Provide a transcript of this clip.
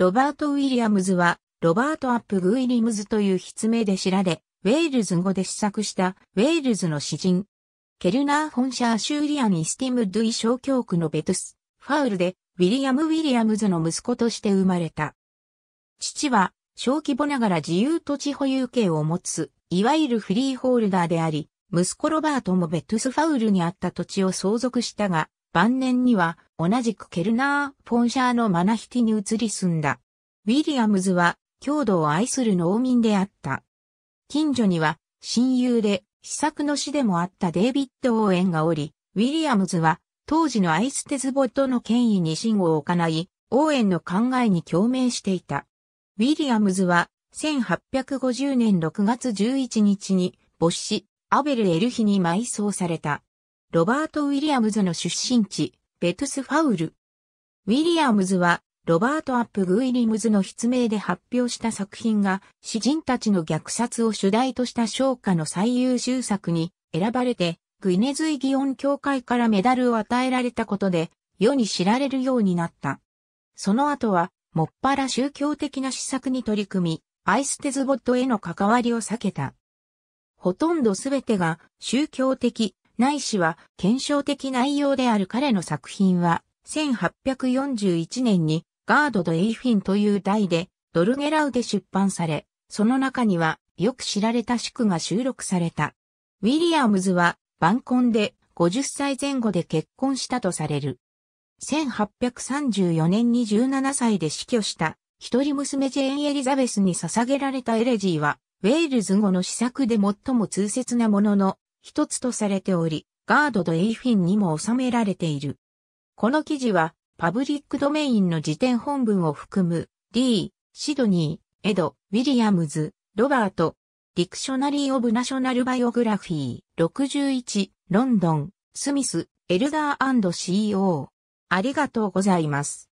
ロバート・ウィリアムズは、ロバート・アップ・グイリムズという筆名で知られ、ウェールズ語で試作したウェールズの詩人。ケルナー・フォンシャー・シューリアン・イスティム・ドゥイ小教区のベトス、ファウルで、ウィリアム・ウィリアムズの息子として生まれた。父は、小規模ながら自由土地保有権を持つ、いわゆるフリーホールダーであり、息子ロバートもベトス・ファウルにあった土地を相続したが、晩年には同じくケルナー・ポンシャーのマナヒティに移り住んだ。ウィリアムズは郷土を愛する農民であった。近所には親友で試作の師でもあったデイビッド・オーエンがおり、ウィリアムズは当時のアイステズボットの権威に信を行い、オーエンの考えに共鳴していた。ウィリアムズは1850年6月11日に、没死、アベル・エルヒに埋葬された。ロバート・ウィリアムズの出身地、ベトスファウル。ウィリアムズは、ロバート・アップ・グイリムズの筆名で発表した作品が、詩人たちの虐殺を主題とした昇華の最優秀作に選ばれて、グイネズイギオン協会からメダルを与えられたことで、世に知られるようになった。その後は、もっぱら宗教的な施策に取り組み、アイステズボットへの関わりを避けた。ほとんどすべてが宗教的、ないしは検証的内容である彼の作品は、1841年にガード・ド・エイフィンという題でドルゲラウで出版され、その中にはよく知られた宿が収録された。ウィリアムズは晩婚で50歳前後で結婚したとされる。1834年に17歳で死去した一人娘ジェーン・エリザベスに捧げられたエレジーは、ウェールズ語の詩作で最も通説なものの、一つとされており、ガードド・エイフィンにも収められている。この記事は、パブリックドメインの辞典本文を含む、D、シドニー、エド、ウィリアムズ、ロバート、ディクショナリー・オブ・ナショナル・バイオグラフィー、61、ロンドン、スミス、エルダー &CO。ありがとうございます。